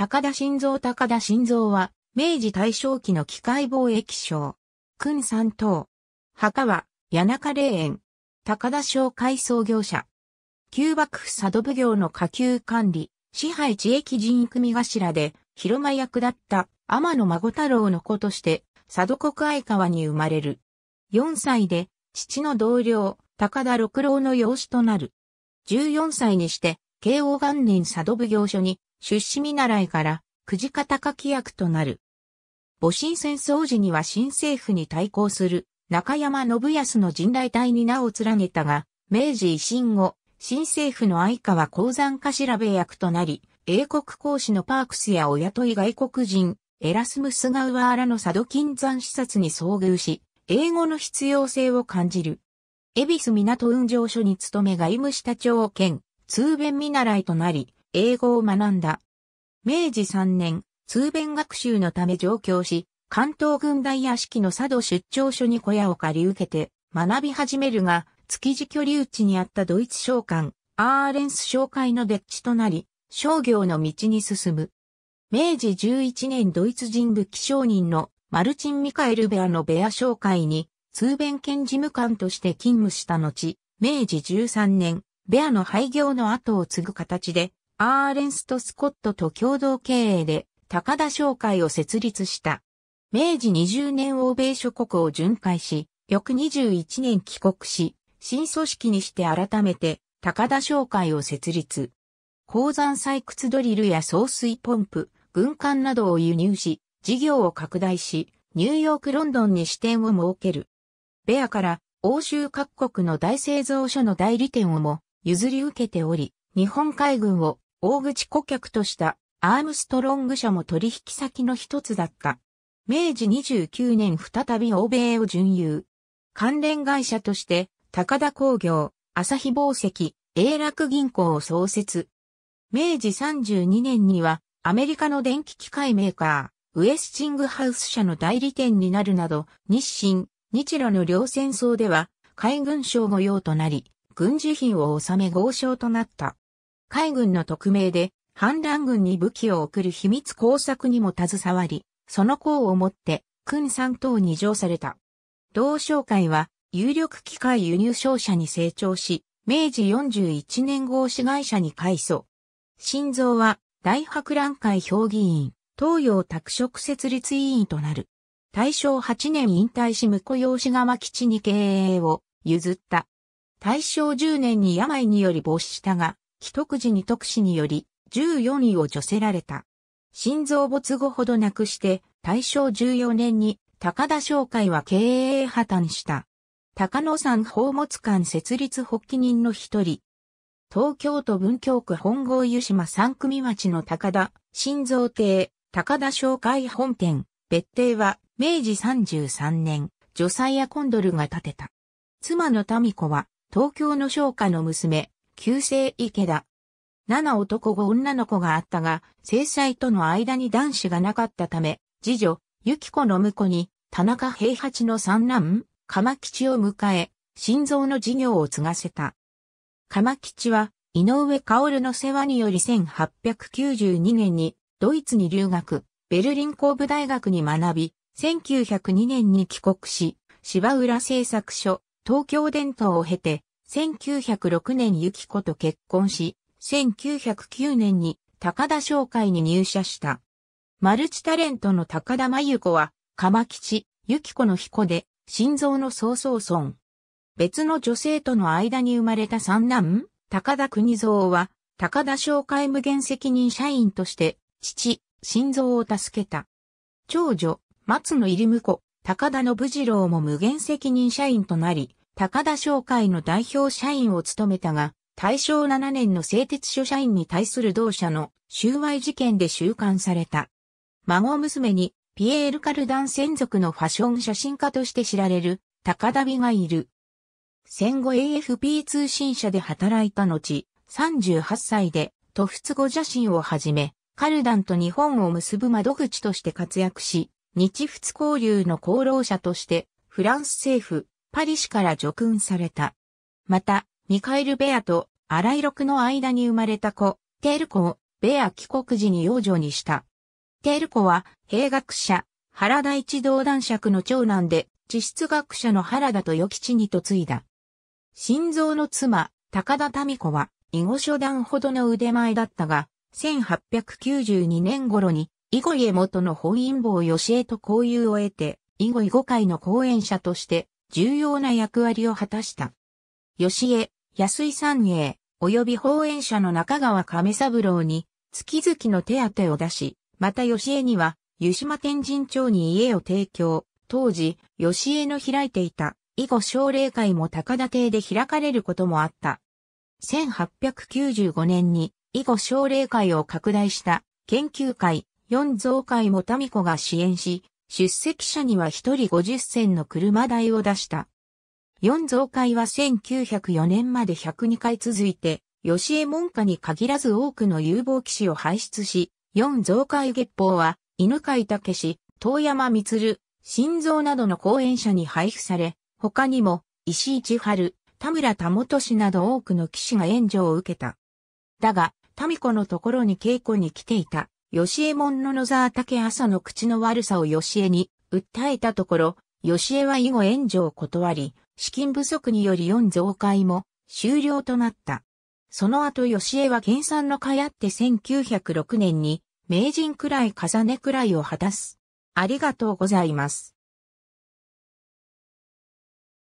高田晋三高田晋三は、明治大正期の機械貿易商。君三等。墓は、谷中霊園。高田商改装業者。旧幕府佐渡奉行の下級管理、支配地域人組頭で、広間役だった天野孫太郎の子として、佐渡国愛川に生まれる。4歳で、父の同僚、高田六郎の養子となる。14歳にして、慶応元年佐渡奉行所に出資見習いから、くじかたき役となる。戊辰戦争時には新政府に対抗する中山信康の陣来隊に名を連ねたが、明治維新後、新政府の相川鉱山頭部役となり、英国公使のパークスやお雇い外国人、エラスムスガウアーラの佐渡金山視察に遭遇し、英語の必要性を感じる。恵比寿港運上所に勤め外務下長兼、通弁見習いとなり、英語を学んだ。明治3年、通弁学習のため上京し、関東軍大屋敷の佐渡出張所に小屋を借り受けて学び始めるが、築地居留地にあったドイツ商館、アーレンス商会の別地となり、商業の道に進む。明治11年ドイツ人武器商人のマルチン・ミカエル・ベアのベア商会に、通弁県事務官として勤務した後、明治13年、ベアの廃業の後を継ぐ形で、アーレンスト・スコットと共同経営で高田商会を設立した。明治20年欧米諸国を巡回し、翌21年帰国し、新組織にして改めて高田商会を設立。鉱山採掘ドリルや送水ポンプ、軍艦などを輸入し、事業を拡大し、ニューヨーク・ロンドンに支店を設ける。ベアから欧州各国の大製造所の代理店をも譲り受けており、日本海軍を大口顧客としたアームストロング社も取引先の一つだった。明治29年再び欧米を準遊。関連会社として、高田工業、朝日宝石、英楽銀行を創設。明治32年には、アメリカの電気機械メーカー、ウエスチングハウス社の代理店になるなど、日清、日露の両戦争では、海軍省御用となり、軍需品を納め豪商となった。海軍の匿名で、反乱軍に武器を送る秘密工作にも携わり、その功をもって、君三等に上された。同商会は、有力機械輸入商社に成長し、明治41年号市会社に改装。新造は、大博覧会評議員、東洋拓殖設立委員となる。大正8年引退し向用紙川基地に経営を譲った。大正10年に病により没したが、既得時に特使により14位を除せられた。心臓没後ほどなくして大正14年に高田商会は経営破綻した。高野山宝物館設立発起人の一人。東京都文京区本郷湯島三組町の高田、心臓亭、高田商会本店、別邸は明治33年、女妻やコンドルが建てた。妻の民子は東京の商家の娘、旧姓池田。7男5女の子があったが、正妻との間に男子がなかったため、次女、ゆき子の婿に、田中平八の三男、鎌吉を迎え、心臓の事業を継がせた。鎌吉は、井上薫の世話により1892年に、ドイツに留学、ベルリン工部大学に学び、1902年に帰国し、芝浦製作所、東京伝統を経て、1906年ユキ子と結婚し、1909年に高田商会に入社した。マルチタレントの高田真由子は、鎌吉、ユキ子の彦で、心臓の曹操孫。別の女性との間に生まれた三男、高田国蔵は、高田商会無限責任社員として、父、心臓を助けた。長女、松野入向高田信次郎も無限責任社員となり、高田商会の代表社員を務めたが、大正7年の製鉄所社員に対する同社の収賄事件で収監された。孫娘にピエール・カルダン専属のファッション写真家として知られる高田美がいる。戦後 AFP 通信社で働いた後、38歳で、都仏語写真をはじめ、カルダンと日本を結ぶ窓口として活躍し、日仏交流の功労者として、フランス政府、パリ市から除訓された。また、ミカエル・ベアとアライロクの間に生まれた子、テール子をベア帰国時に養女にした。テール子は、兵学者、原田一同男爵の長男で、地質学者の原田と与吉に嫁いだ。心臓の妻、高田民子は、囲碁初段ほどの腕前だったが、1892年頃に、囲碁家元の本因坊吉江と交友を得て、囲碁囲碁界の講演者として、重要な役割を果たした。吉江、安井三栄、及び法演者の中川亀三郎に、月々の手当を出し、また吉江には、湯島天神町に家を提供。当時、吉江の開いていた、以後奨励会も高田邸で開かれることもあった。1895年に、以後奨励会を拡大した、研究会、四蔵会も民子が支援し、出席者には一人50銭の車代を出した。四増会は1904年まで102回続いて、吉江門下に限らず多くの有望騎士を輩出し、四増会月報は、犬飼武氏、遠山光、心臓などの講演者に配布され、他にも、石井千春、田村田本氏など多くの騎士が援助を受けた。だが、民子のところに稽古に来ていた、吉江門の野沢竹朝の口の悪さを吉江に訴えたところ、吉江は以後援助を断り、資金不足により4増会も終了となった。その後吉江は県産の会あって1906年に名人くらい重ねくらいを果たす。ありがとうございます。